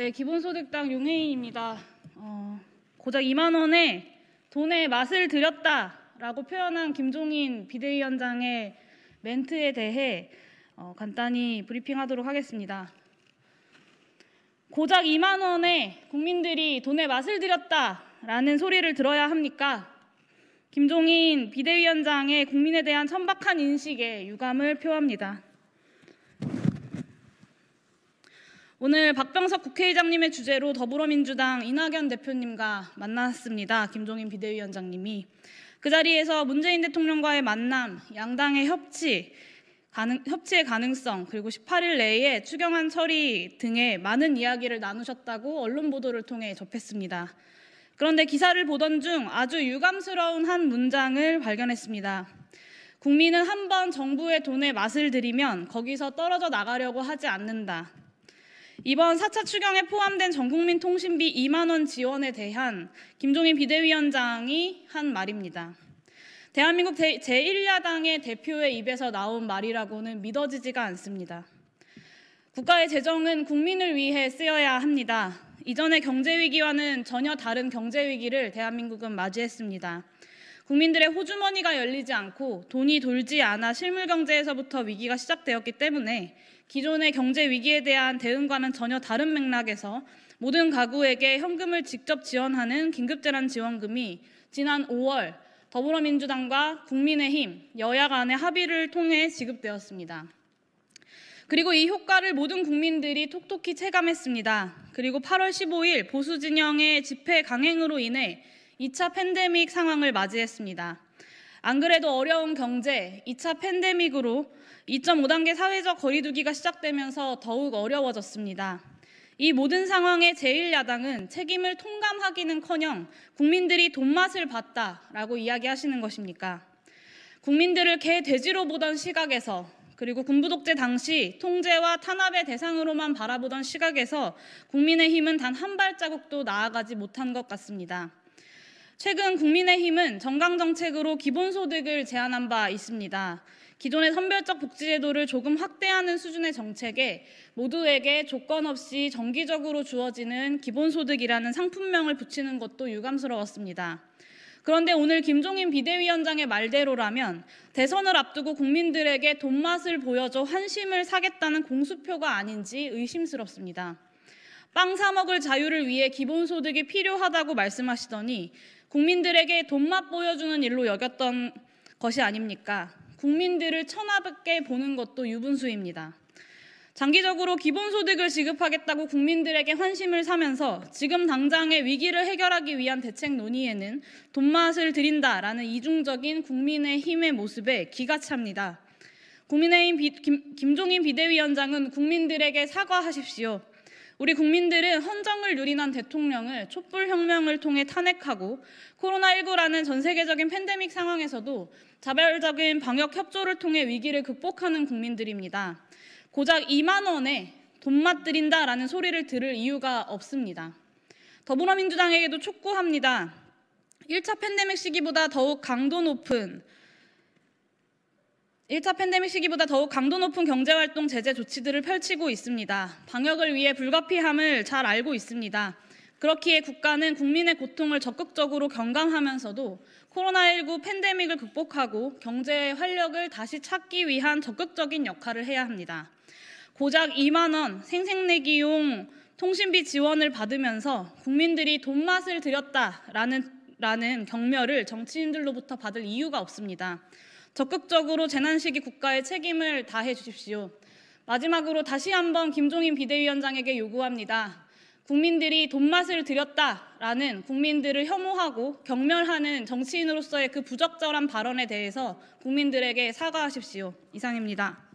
네, 기본소득당 용혜인입니다. 어, 고작 2만 원에 돈의 맛을 들였다라고 표현한 김종인 비대위원장의 멘트에 대해 어, 간단히 브리핑하도록 하겠습니다. 고작 2만 원에 국민들이 돈의 맛을 들였다라는 소리를 들어야 합니까? 김종인 비대위원장의 국민에 대한 천박한 인식에 유감을 표합니다. 오늘 박병석 국회의장님의 주제로 더불어민주당 이낙연 대표님과 만났습니다. 김종인 비대위원장님이 그 자리에서 문재인 대통령과의 만남, 양당의 협치, 가능, 협치의 가능성 그리고 18일 내에 추경안 처리 등의 많은 이야기를 나누셨다고 언론 보도를 통해 접했습니다. 그런데 기사를 보던 중 아주 유감스러운 한 문장을 발견했습니다. 국민은 한번 정부의 돈에 맛을 들이면 거기서 떨어져 나가려고 하지 않는다. 이번 4차 추경에 포함된 전국민 통신비 2만 원 지원에 대한 김종인 비대위원장이 한 말입니다. 대한민국 제1야당의 대표의 입에서 나온 말이라고는 믿어지지가 않습니다. 국가의 재정은 국민을 위해 쓰여야 합니다. 이전의 경제위기와는 전혀 다른 경제위기를 대한민국은 맞이했습니다. 국민들의 호주머니가 열리지 않고 돈이 돌지 않아 실물경제에서부터 위기가 시작되었기 때문에 기존의 경제 위기에 대한 대응과는 전혀 다른 맥락에서 모든 가구에게 현금을 직접 지원하는 긴급재난지원금이 지난 5월 더불어민주당과 국민의힘 여야 간의 합의를 통해 지급되었습니다. 그리고 이 효과를 모든 국민들이 톡톡히 체감했습니다. 그리고 8월 15일 보수 진영의 집회 강행으로 인해 2차 팬데믹 상황을 맞이했습니다. 안 그래도 어려운 경제, 2차 팬데믹으로 2.5단계 사회적 거리두기가 시작되면서 더욱 어려워졌습니다. 이 모든 상황에 제1야당은 책임을 통감하기는커녕 국민들이 돈맛을 봤다라고 이야기하시는 것입니까? 국민들을 개 돼지로 보던 시각에서 그리고 군부독재 당시 통제와 탄압의 대상으로만 바라보던 시각에서 국민의힘은 단 한 발자국도 나아가지 못한 것 같습니다. 최근 국민의힘은 정강정책으로 기본소득을 제안한 바 있습니다. 기존의 선별적 복지제도를 조금 확대하는 수준의 정책에 모두에게 조건 없이 정기적으로 주어지는 기본소득이라는 상품명을 붙이는 것도 유감스러웠습니다. 그런데 오늘 김종인 비대위원장의 말대로라면 대선을 앞두고 국민들에게 돈맛을 보여줘 환심을 사겠다는 공수표가 아닌지 의심스럽습니다. 빵사 먹을 자유를 위해 기본소득이 필요하다고 말씀하시더니 국민들에게 돈맛 보여주는 일로 여겼던 것이 아닙니까? 국민들을 천하밖에 보는 것도 유분수입니다. 장기적으로 기본소득을 지급하겠다고 국민들에게 환심을 사면서 지금 당장의 위기를 해결하기 위한 대책 논의에는 돈맛을 드린다라는 이중적인 국민의힘의 모습에 기가 찹니다. 국민의힘 김종인 비대위원장은 국민들에게 사과하십시오. 우리 국민들은 헌정을 누린한 대통령을 촛불혁명을 통해 탄핵하고 코로나19라는 전 세계적인 팬데믹 상황에서도 자발적인 방역 협조를 통해 위기를 극복하는 국민들입니다. 고작 2만 원에 돈 맛들인다라는 소리를 들을 이유가 없습니다. 더불어민주당에게도 촉구합니다. 1차 팬데믹 시기보다 더욱 강도 높은 1차 팬데믹 시기보다 더욱 강도 높은 경제활동 제재 조치들을 펼치고 있습니다. 방역을 위해 불가피함을 잘 알고 있습니다. 그렇기에 국가는 국민의 고통을 적극적으로 경감하면서도 코로나19 팬데믹을 극복하고 경제의 활력을 다시 찾기 위한 적극적인 역할을 해야 합니다. 고작 2만 원 생색내기용 통신비 지원을 받으면서 국민들이 돈 맛을 들였다라는 라는 경멸을 정치인들로부터 받을 이유가 없습니다. 적극적으로 재난시기 국가의 책임을 다해 주십시오. 마지막으로 다시 한번 김종인 비대위원장에게 요구합니다. 국민들이 돈맛을 들였다라는 국민들을 혐오하고 경멸하는 정치인으로서의 그 부적절한 발언에 대해서 국민들에게 사과하십시오. 이상입니다.